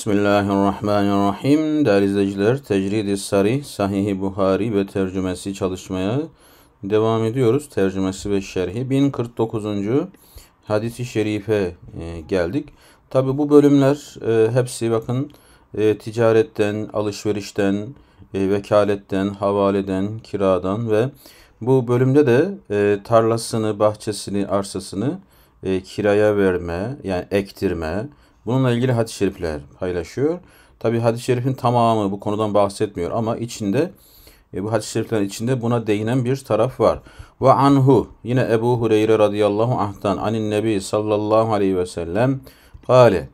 Bismillahirrahmanirrahim. Değerli izleyiciler, Tecrid-i Sari, Sahih-i Buhari ve tercümesi çalışmaya devam ediyoruz. Tercümesi ve şerhi 1049. hadisi şerife e, geldik. Tabi bu bölümler e, hepsi bakın e, ticaretten, alışverişten, vekaletten, havaleden, kiradan ve bu bölümde de tarlasını, bahçesini, arsasını kiraya verme, yani ektirme, Bununla ilgili hadis-i şerifler paylaşıyor. Tabi hadis-i şerifin tamamı bu konudan bahsetmiyor ama içinde e, bu hadis-i şeriflerin içinde buna değinen bir taraf var. Ve anhu yine Ebu Hureyre radıyallahu anh'tan anin nebi sallallahu aleyhi ve sellem kale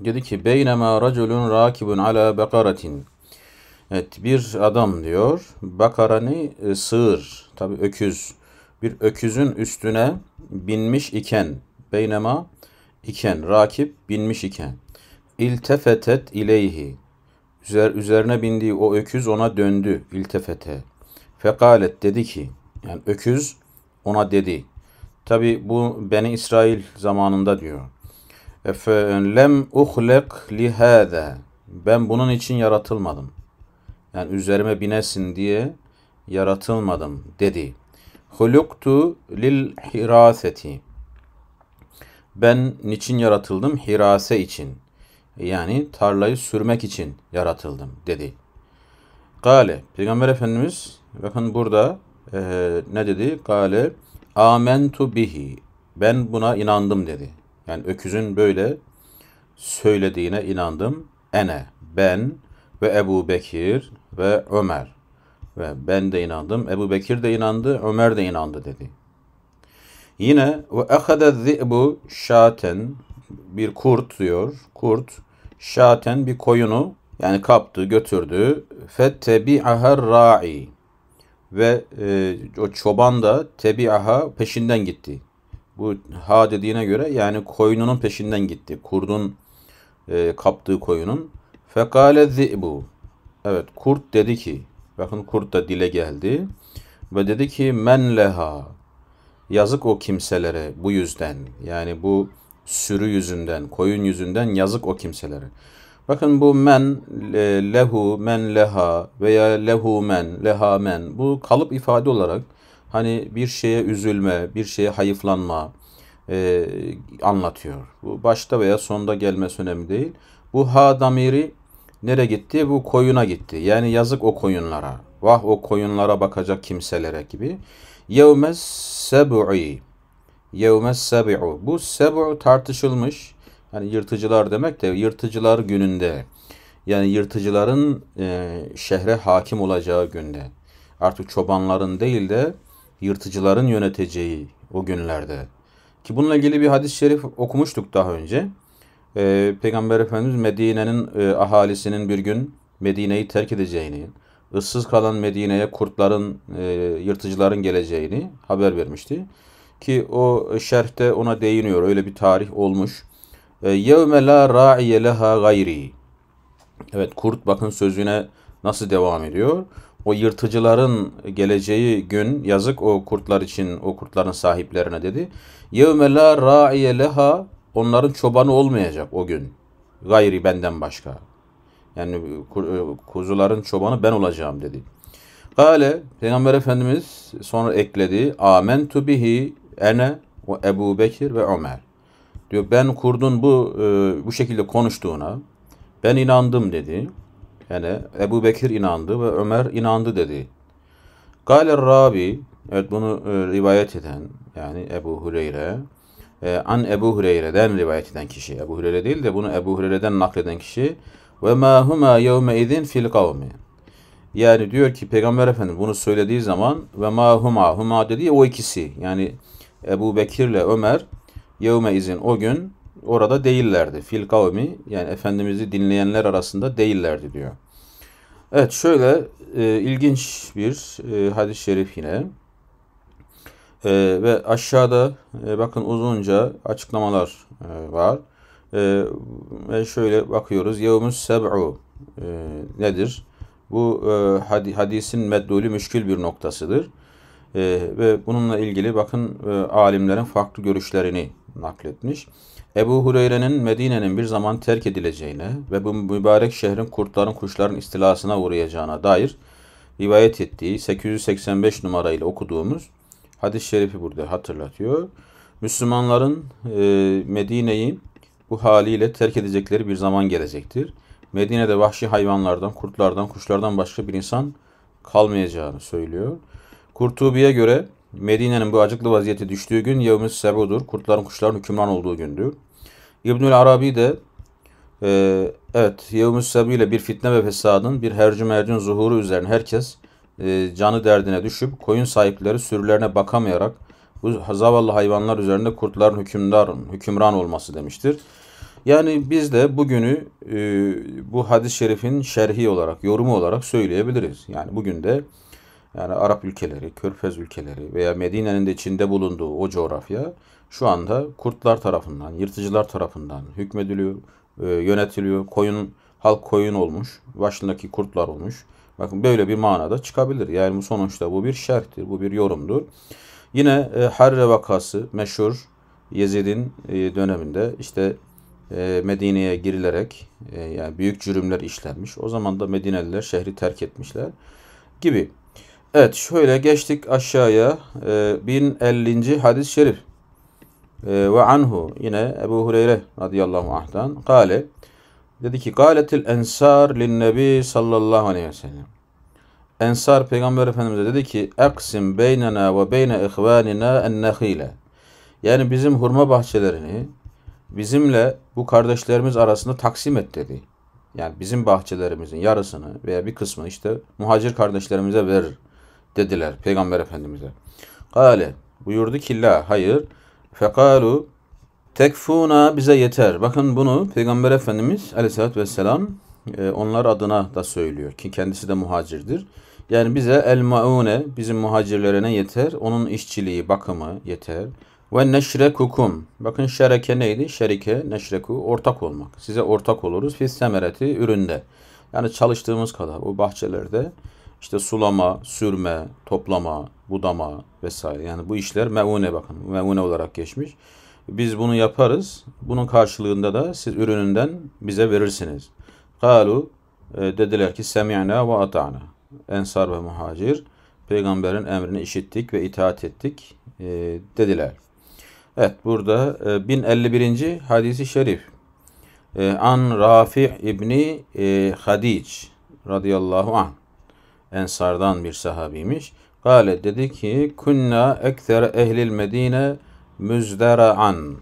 dedi ki beynema raculun rakibun ala bekaratin Evet bir adam diyor bakarani e, sığır tabi öküz bir öküzün üstüne binmiş iken beynema iken, rakip binmiş iken, iltefetet ileyhi, Üzer, üzerine bindiği o öküz ona döndü iltefete. Fekalet dedi ki, yani öküz ona dedi. Tabi bu Beni İsrail zamanında diyor. Lem uhlek lihâze. Ben bunun için yaratılmadım. Yani üzerime binesin diye yaratılmadım dedi. Huluktu lil hiraseti. Ben niçin yaratıldım? Hirase için. Yani tarlayı sürmek için yaratıldım dedi. Gale. Peygamber Efendimiz bakın burada e, ne dedi? Gale. Amentu bihi. Ben buna inandım dedi. Yani öküzün böyle söylediğine inandım. Ene. Ben ve Ebu Bekir ve Ömer. Ve ben de inandım. Ebu Bekir de inandı. Ömer de inandı dedi. Yine ve ehade zi'bu şaten bir kurt diyor. Kurt şaten bir koyunu yani kaptı götürdü. Fettebi'aha ra'i ve e, o çoban da tebi'aha peşinden gitti. Bu ha dediğine göre yani koyununun peşinden gitti. Kurdun e, kaptığı koyunun. Fekale zi'bu. Evet kurt dedi ki bakın kurt da dile geldi. Ve dedi ki men leha Yazık o kimselere bu yüzden. Yani bu sürü yüzünden, koyun yüzünden yazık o kimselere. Bakın bu men, e, lehu, men leha veya lehu men, leha men. Bu kalıp ifade olarak hani bir şeye üzülme, bir şeye hayıflanma e, anlatıyor. Bu başta veya sonda gelmesi önemli değil. Bu ha damiri nereye gitti? Bu koyuna gitti. Yani yazık o koyunlara. Vah o koyunlara bakacak kimselere gibi. Yevmez seb'i. Yevmez seb'u. Bu seb'u tartışılmış. Yani yırtıcılar demek de yırtıcılar gününde. Yani yırtıcıların e, şehre hakim olacağı günde. Artık çobanların değil de yırtıcıların yöneteceği o günlerde. Ki bununla ilgili bir hadis-i şerif okumuştuk daha önce. E, Peygamber Efendimiz Medine'nin e, ahalisinin bir gün Medine'yi terk edeceğini, ıssız kalan Medine'ye kurtların, e, yırtıcıların geleceğini haber vermişti. Ki o şerhte ona değiniyor. Öyle bir tarih olmuş. يَوْمَ لَا رَاعِيَ لَهَا gayri. Evet kurt bakın sözüne nasıl devam ediyor. O yırtıcıların geleceği gün yazık o kurtlar için, o kurtların sahiplerine dedi. يَوْمَ لَا رَاعِيَ لَهَا Onların çobanı olmayacak o gün. Gayri benden başka. Yani e, e, kuzuların çobanı ben olacağım dedi. Kale Peygamber Efendimiz sonra ekledi. Amentu bihi ene ve Ebu Bekir ve Ömer. Diyor ben kurdun bu e, bu şekilde konuştuğuna ben inandım dedi. Yani Ebu Bekir inandı ve Ömer inandı dedi. Kale Rabi evet bunu rivayet eden yani Ebu Hureyre an Ebu Hureyre'den rivayet eden kişi. Ebu Hureyre değil de bunu Ebu Hureyre'den nakleden kişi ve ma huma yevme izin fil kavmi. Yani diyor ki Peygamber Efendim bunu söylediği zaman ve ma huma huma dediği o ikisi yani Ebu Bekir'le Ömer yevme izin o gün orada değillerdi. Fil kavmi yani Efendimiz'i dinleyenler arasında değillerdi diyor. Evet şöyle e, ilginç bir e, hadis-i şerif yine. E, ve aşağıda e, bakın uzunca açıklamalar e, var. Ee, ve şöyle bakıyoruz. Yevmüs seb'u e, nedir? Bu e, hadisin meddulü müşkül bir noktasıdır. E, ve bununla ilgili bakın alimlerin farklı görüşlerini nakletmiş. Ebu Hureyre'nin Medine'nin bir zaman terk edileceğine ve bu mübarek şehrin kurtların kuşların istilasına uğrayacağına dair rivayet ettiği 885 numarayla okuduğumuz hadis-i şerifi burada hatırlatıyor. Müslümanların e, Medine'yi bu haliyle terk edecekleri bir zaman gelecektir. Medine'de vahşi hayvanlardan, kurtlardan, kuşlardan başka bir insan kalmayacağını söylüyor. Kurtubi'ye göre Medine'nin bu acıklı vaziyete düştüğü gün Yevmiz Sebu'dur. Kurtların kuşların hükümran olduğu gündür. İbnül Arabi de e, evet Yevmiz Sebu ile bir fitne ve fesadın bir hercü mercün zuhuru üzerine herkes e, canı derdine düşüp koyun sahipleri sürülerine bakamayarak bu zavallı hayvanlar üzerinde kurtların hükümdar, hükümran olması demiştir. Yani biz de bugünü e, bu hadis-i şerifin şerhi olarak, yorumu olarak söyleyebiliriz. Yani bugün de yani Arap ülkeleri, Körfez ülkeleri veya Medine'nin de içinde bulunduğu o coğrafya şu anda kurtlar tarafından, yırtıcılar tarafından hükmediliyor, e, yönetiliyor. Koyun, halk koyun olmuş, başındaki kurtlar olmuş. Bakın böyle bir manada çıkabilir. Yani bu sonuçta bu bir şerhtir, bu bir yorumdur. Yine e, Harre vakası meşhur Yezid'in e, döneminde işte e, Medine'ye girilerek e, yani büyük cürümler işlenmiş. O zaman da Medineliler şehri terk etmişler gibi. Evet şöyle geçtik aşağıya e, 1050. hadis-i şerif. E, ve anhu yine Ebu Hureyre radıyallahu anh'dan Kâle dedi ki galetil ensar lin nebi sallallahu aleyhi ve sellem. Ensar Peygamber Efendimiz'e dedi ki Eksim beynena ve beyne ihvanina ennehile Yani bizim hurma bahçelerini bizimle bu kardeşlerimiz arasında taksim et dedi. Yani bizim bahçelerimizin yarısını veya bir kısmını işte muhacir kardeşlerimize ver dediler Peygamber Efendimiz'e. Kale buyurdu ki la hayır. Fekalu tekfuna bize yeter. Bakın bunu Peygamber Efendimiz aleyhissalatü vesselam e, onlar adına da söylüyor ki kendisi de muhacirdir. Yani bize el maune bizim muhacirlerine yeter. Onun işçiliği, bakımı yeter. Ve neşrekukum. Bakın şereke neydi? Şerike, neşreku, ortak olmak. Size ortak oluruz. Fis semereti, üründe. Yani çalıştığımız kadar bu bahçelerde işte sulama, sürme, toplama, budama vesaire. Yani bu işler meune bakın. meune olarak geçmiş. Biz bunu yaparız. Bunun karşılığında da siz ürününden bize verirsiniz. Kalu e, dediler ki semi'na ve ata'na. Ensar ve Muhacir peygamberin emrini işittik ve itaat ettik e, dediler. Evet burada e, 1051. hadisi şerif. E, An Rafi İbni e, Hadic radıyallahu anh. Ensardan bir sahabiymiş. Kale dedi ki Kunna ekter ehlil Medine müzdera'an.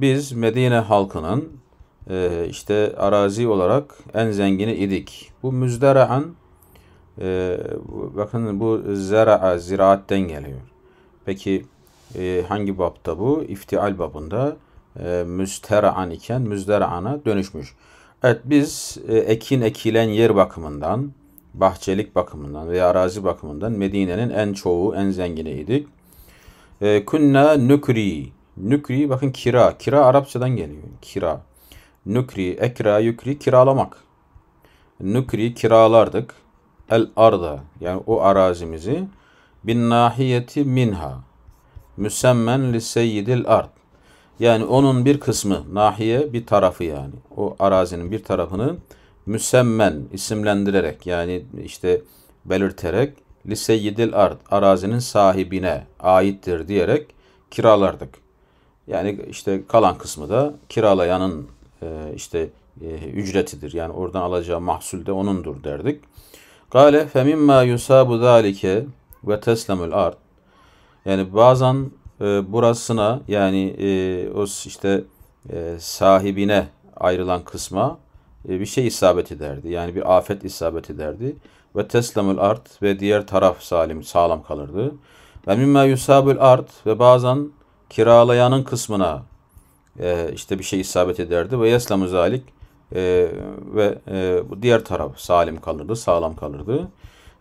Biz Medine halkının e, işte arazi olarak en zengini idik. Bu müzdera'an e, bakın bu zera'a, ziraatten geliyor. Peki e, hangi babda bu? İftial babında e, müstera'an iken müzdera'ana dönüşmüş. Evet biz e, ekin ekilen yer bakımından, bahçelik bakımından veya arazi bakımından Medine'nin en çoğu, en zenginiydik. E, künna nükri. Nükri bakın kira. Kira Arapçadan geliyor. Kira. Nükri, ekra, yükri kiralamak. Nükri kiralardık el arda yani o arazimizi bin nahiyeti minha müsemmen li seyyidil ard yani onun bir kısmı nahiye bir tarafı yani o arazinin bir tarafını müsemmen isimlendirerek yani işte belirterek li seyyidil ard arazinin sahibine aittir diyerek kiralardık. Yani işte kalan kısmı da kiralayanın e, işte e, ücretidir. Yani oradan alacağı mahsul de onundur derdik. Kale ma yusabu zalike ve teslamul ard. Yani bazen e, burasına yani e, o işte e, sahibine ayrılan kısma e, bir şey isabet ederdi. Yani bir afet isabet ederdi. Ve teslamul ard ve diğer taraf salim sağlam kalırdı. Ve mimma yusabul ard ve bazen kiralayanın kısmına e, işte bir şey isabet ederdi. Ve yeslemu zalik e, ve e, diğer taraf salim kalırdı, sağlam kalırdı.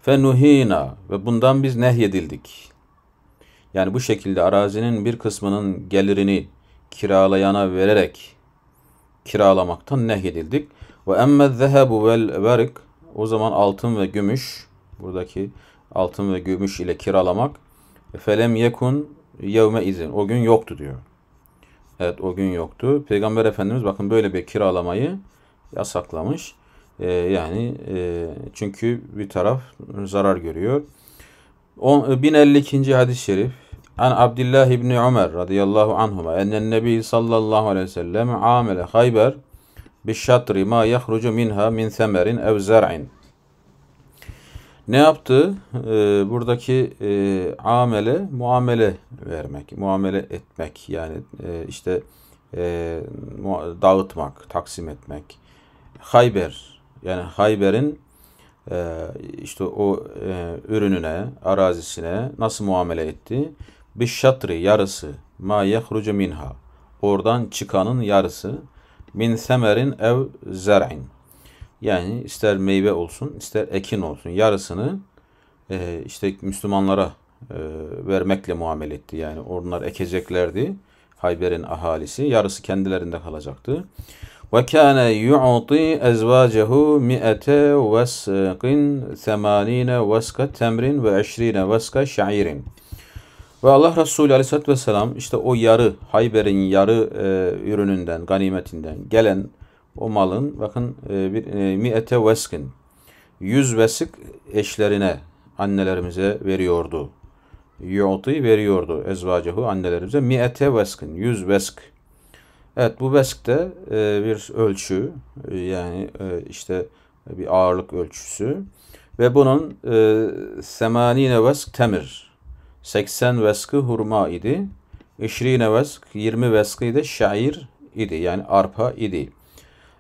Fenuhina ve bundan biz nehyedildik. Yani bu şekilde arazinin bir kısmının gelirini kiralayana vererek kiralamaktan nehyedildik. Ve emme zehebu vel verik o zaman altın ve gümüş buradaki altın ve gümüş ile kiralamak felem yekun yevme izin o gün yoktu diyor. Evet o gün yoktu. Peygamber Efendimiz bakın böyle bir kiralamayı yasaklamış. E, yani e, çünkü bir taraf zarar görüyor. O, 1052. E, hadis-i şerif An Abdullah İbni Ömer radıyallahu anhuma ennen nebi sallallahu aleyhi ve sellem amele hayber bişşatri ma yahrucu minha min semerin ev zer'in. Ne yaptı? Ee, buradaki e, amele, muamele vermek, muamele etmek. Yani e, işte e, dağıtmak, taksim etmek. Hayber yani Hayber'in e, işte o e, ürününe, arazisine nasıl muamele etti? Bir şatri yarısı ma yehrucu minha. Oradan çıkanın yarısı min semerin ev zer'in. Yani ister meyve olsun, ister ekin olsun yarısını e, işte Müslümanlara e, vermekle muamele etti. Yani onlar ekeceklerdi. Hayber'in ahalisi yarısı kendilerinde kalacaktı. Ve kâne yu'ti ezvâcehu 100 veskin 80 veska temrin ve 20 veska şairin. Ve Allah Resulü Aleyhisselatü Vesselam işte o yarı, Hayber'in yarı e, ürününden, ganimetinden gelen o malın bakın e, bir e, mi'ete veskin, yüz vesik eşlerine, annelerimize veriyordu. Yu'ti veriyordu ezvacehu annelerimize mi'ete veskin, yüz vesk Evet bu Besk'te e, bir ölçü e, yani e, işte bir ağırlık ölçüsü ve bunun e, semanine vesk temir 80 veskı hurma idi. 20 vesk 20 veskı da şair idi yani arpa idi.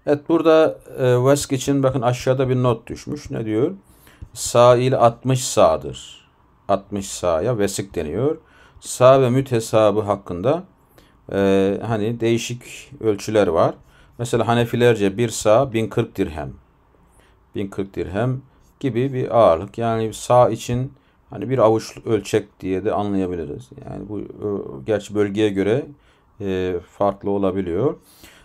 Evet burada e, vesk için bakın aşağıda bir not düşmüş. Ne diyor? Sail 60 sağdır. 60 sağya vesik deniyor. Sağ ve müt hesabı hakkında e, hani değişik ölçüler var. Mesela Hanefilerce bir sağ 1040 dirhem. 1040 dirhem gibi bir ağırlık. Yani sağ için hani bir avuç ölçek diye de anlayabiliriz. Yani bu gerçi bölgeye göre e, farklı olabiliyor.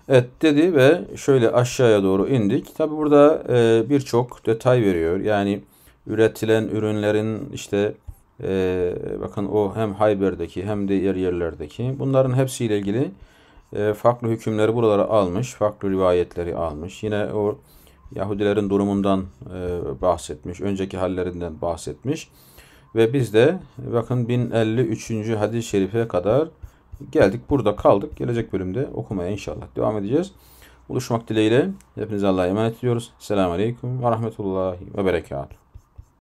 Evet dedi ve şöyle aşağıya doğru indik. Tabi burada e, birçok detay veriyor. Yani üretilen ürünlerin işte e, bakın o hem Hayber'deki hem de diğer yerlerdeki bunların hepsiyle ilgili e, farklı hükümleri buralara almış, farklı rivayetleri almış. Yine o Yahudilerin durumundan e, bahsetmiş, önceki hallerinden bahsetmiş. Ve biz de bakın 1053. hadis-i şerife kadar geldik. Burada kaldık. Gelecek bölümde okumaya inşallah devam edeceğiz. Buluşmak dileğiyle hepinize Allah'a emanet ediyoruz. Selamun Aleyküm ve Rahmetullahi ve Berekatuhu.